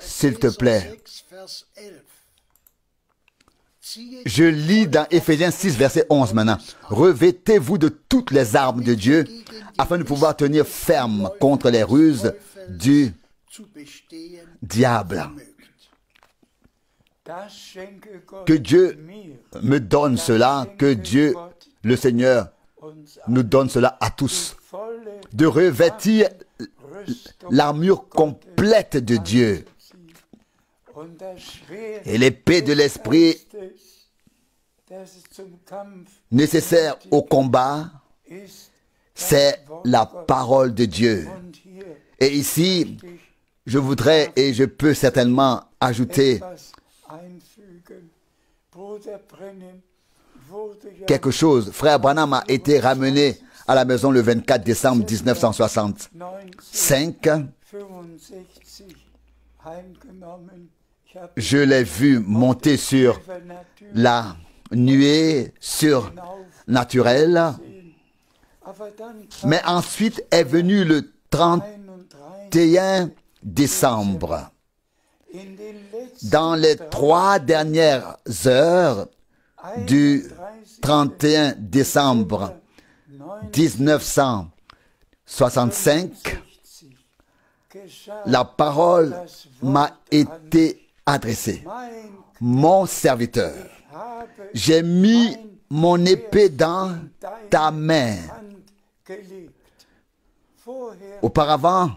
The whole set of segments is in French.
S'il te plaît. Je lis dans Éphésiens 6, verset 11 maintenant. Revêtez-vous de toutes les armes de Dieu afin de pouvoir tenir ferme contre les ruses du diable. Que Dieu me donne cela, que Dieu, le Seigneur, nous donne cela à tous. De revêtir l'armure complète de Dieu. Et l'épée de l'esprit nécessaire au combat, c'est la parole de Dieu. Et ici, je voudrais et je peux certainement ajouter quelque chose. Frère Branham a été ramené à la maison le 24 décembre 1965 je l'ai vu monter sur la nuée sur naturelle, Mais ensuite est venu le 31 décembre. Dans les trois dernières heures du 31 décembre 1965, la parole m'a été adressée. Mon serviteur, j'ai mis mon épée dans ta main. Auparavant,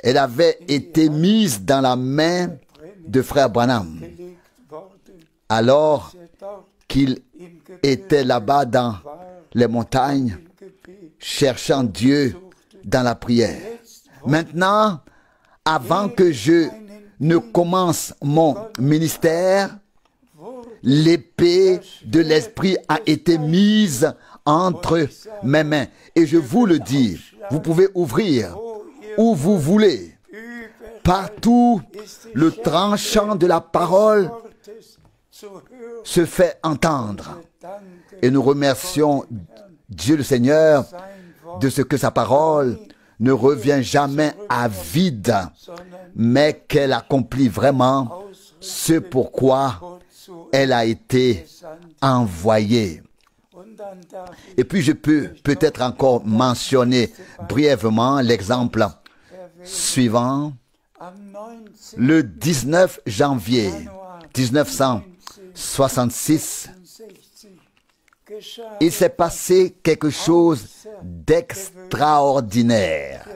elle avait été mise dans la main de frère Branham, alors qu'il était là-bas dans les montagnes, cherchant Dieu dans la prière. Maintenant, avant que je ne commence mon ministère, l'épée de l'Esprit a été mise entre mes mains. Et je vous le dis, vous pouvez ouvrir où vous voulez. Partout, le tranchant de la parole se fait entendre. Et nous remercions Dieu le Seigneur de ce que sa parole ne revient jamais à vide, mais qu'elle accomplit vraiment ce pourquoi elle a été envoyée. Et puis je peux peut-être encore mentionner brièvement l'exemple suivant. Le 19 janvier 1966, il s'est passé quelque chose d'extraordinaire.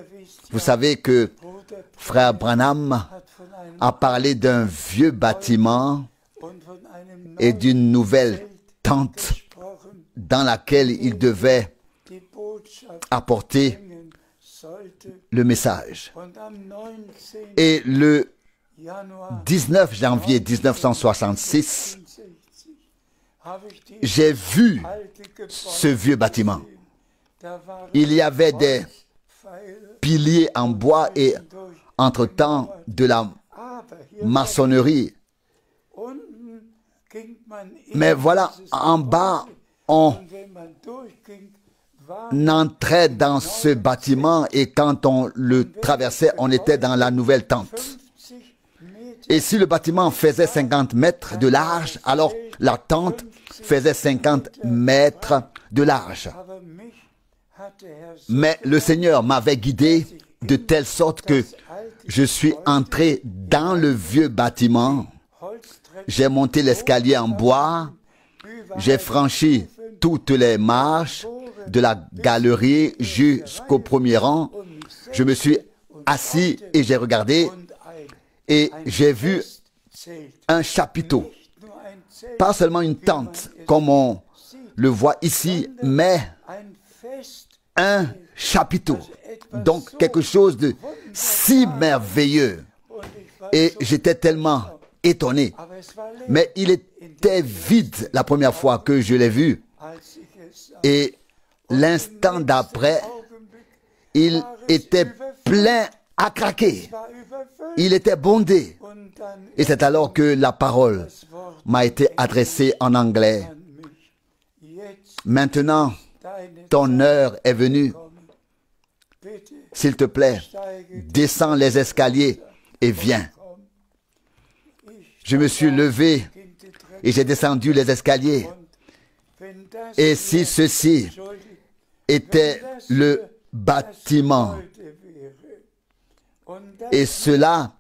Vous savez que frère Branham a parlé d'un vieux bâtiment et d'une nouvelle tente dans laquelle il devait apporter le message. Et le 19 janvier 1966, j'ai vu ce vieux bâtiment. Il y avait des piliers en bois et entre-temps de la maçonnerie. Mais voilà, en bas, on entrait dans ce bâtiment et quand on le traversait, on était dans la nouvelle tente. Et si le bâtiment faisait 50 mètres de large, alors la tente faisait 50 mètres de large. Mais le Seigneur m'avait guidé de telle sorte que je suis entré dans le vieux bâtiment. J'ai monté l'escalier en bois. J'ai franchi toutes les marches de la galerie jusqu'au premier rang. Je me suis assis et j'ai regardé et j'ai vu un chapiteau pas seulement une tente, comme on le voit ici, mais un chapiteau. Donc quelque chose de si merveilleux. Et j'étais tellement étonné. Mais il était vide la première fois que je l'ai vu. Et l'instant d'après, il était plein a craqué. Il était bondé. Et c'est alors que la parole m'a été adressée en anglais. Maintenant, ton heure est venue. S'il te plaît, descends les escaliers et viens. Je me suis levé et j'ai descendu les escaliers. Et si ceci était le bâtiment et cela,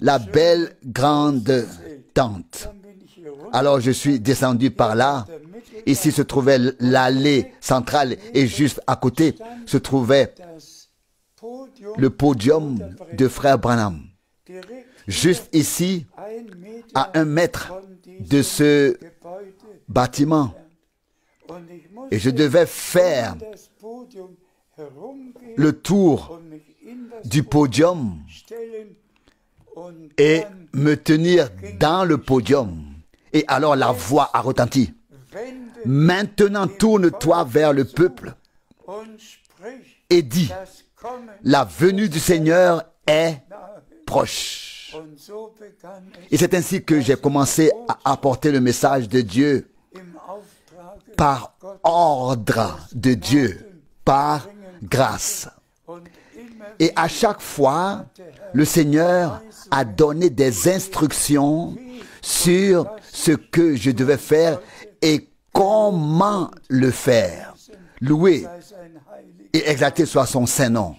la belle grande tente. Alors je suis descendu par là. Ici se trouvait l'allée centrale et juste à côté se trouvait le podium de Frère Branham. Juste ici, à un mètre de ce bâtiment. Et je devais faire le tour du podium et me tenir dans le podium. Et alors la voix a retenti. Maintenant tourne-toi vers le peuple et dis, la venue du Seigneur est proche. Et c'est ainsi que j'ai commencé à apporter le message de Dieu par ordre de Dieu, par grâce. Et à chaque fois, le Seigneur a donné des instructions sur ce que je devais faire et comment le faire. Louer et exalté soit son saint nom.